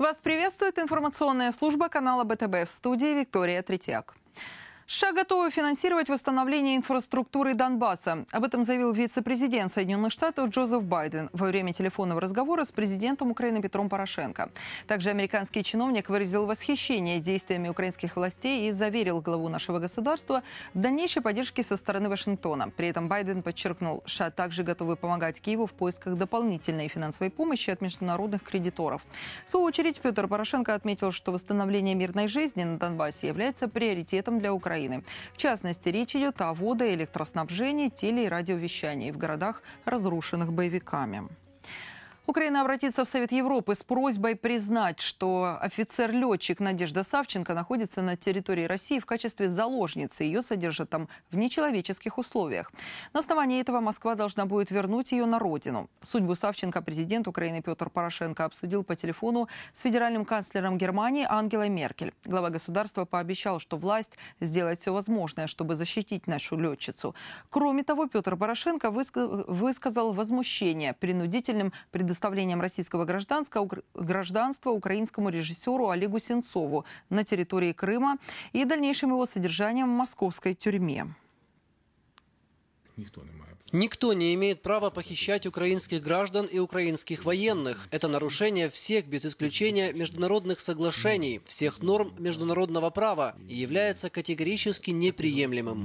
Вас приветствует информационная служба канала БТБ в студии Виктория Третьяк. США готовы финансировать восстановление инфраструктуры Донбасса. Об этом заявил вице-президент Соединенных Штатов Джозеф Байден во время телефонного разговора с президентом Украины Петром Порошенко. Также американский чиновник выразил восхищение действиями украинских властей и заверил главу нашего государства в дальнейшей поддержке со стороны Вашингтона. При этом Байден подчеркнул, США также готовы помогать Киеву в поисках дополнительной финансовой помощи от международных кредиторов. В свою очередь Петр Порошенко отметил, что восстановление мирной жизни на Донбассе является приоритетом для Украины. Украины. В частности, речь идет о водоэлектроснабжении, теле- и радиовещании в городах, разрушенных боевиками. Украина обратится в Совет Европы с просьбой признать, что офицер-летчик Надежда Савченко находится на территории России в качестве заложницы. Ее содержат там в нечеловеческих условиях. На основании этого Москва должна будет вернуть ее на родину. Судьбу Савченко президент Украины Петр Порошенко обсудил по телефону с федеральным канцлером Германии Ангелой Меркель. Глава государства пообещал, что власть сделает все возможное, чтобы защитить нашу летчицу. Кроме того, Петр Порошенко высказал возмущение принудительным предоставлением предоставлением российского гражданства, гражданства украинскому режиссеру Олегу Сенцову на территории Крыма и дальнейшим его содержанием в московской тюрьме. Никто не Никто не имеет права похищать украинских граждан и украинских военных. Это нарушение всех, без исключения, международных соглашений, всех норм международного права и является категорически неприемлемым.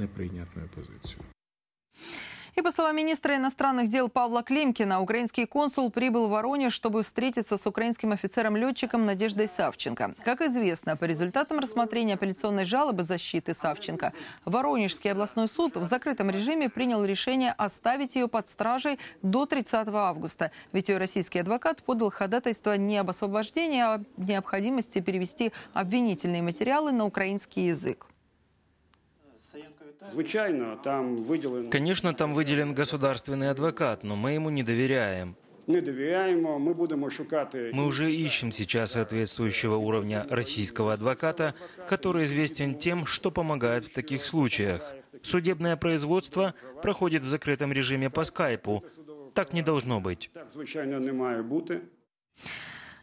И по словам министра иностранных дел Павла Климкина, украинский консул прибыл в Воронеж, чтобы встретиться с украинским офицером-летчиком Надеждой Савченко. Как известно, по результатам рассмотрения апелляционной жалобы защиты Савченко, Воронежский областной суд в закрытом режиме принял решение оставить ее под стражей до 30 августа. Ведь ее российский адвокат подал ходатайство не об освобождении, а о необходимости перевести обвинительные материалы на украинский язык. Звичайно, там виділено... Звісно, там виділен государственный адвокат, но мы ему не доверяем. Не доверяем, а мы будем шукать... Мы уже ищем сейчас соответствующего уровня российского адвоката, который известен тем, что помогает в таких случаях. Судебное производство проходит в закрытом режиме по скайпу. Так не должно быть. Так, звичайно, не має бути.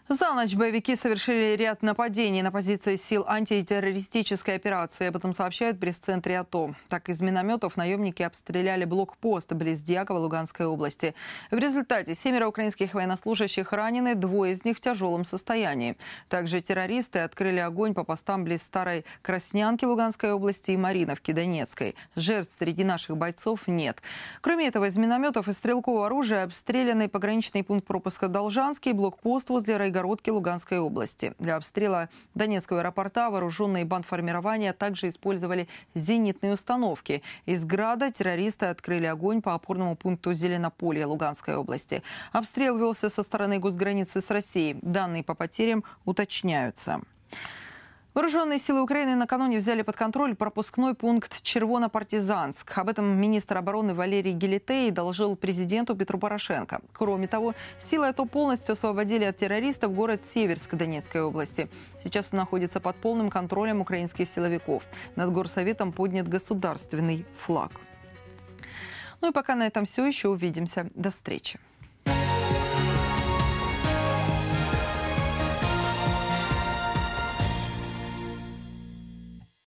За ночь боевики совершили ряд нападений на позиции сил антитеррористической операции. Об этом сообщает пресс-центре АТО. Так, из минометов наемники обстреляли блокпост близ Дьякова Луганской области. В результате семеро украинских военнослужащих ранены, двое из них в тяжелом состоянии. Также террористы открыли огонь по постам близ Старой Краснянки Луганской области и Мариновки Донецкой. Жертв среди наших бойцов нет. Кроме этого, из минометов и стрелкового оружия обстреляны пограничный пункт пропуска Должанский, блокпост возле райгородного Белгородки Луганской области. Для обстрела Донецкого аэропорта вооруженные бандформирования также использовали зенитные установки. Из Града террористы открыли огонь по опорному пункту Зеленополя Луганской области. Обстрел велся со стороны госграницы с Россией. Данные по потерям уточняются. Вооруженные силы Украины накануне взяли под контроль пропускной пункт Червонопартизанск. Об этом министр обороны Валерий Гелитей доложил президенту Петру Порошенко. Кроме того, силы АТО полностью освободили от террористов город Северск Донецкой области. Сейчас он находится под полным контролем украинских силовиков. Над горсоветом поднят государственный флаг. Ну и пока на этом все. Еще увидимся. До встречи.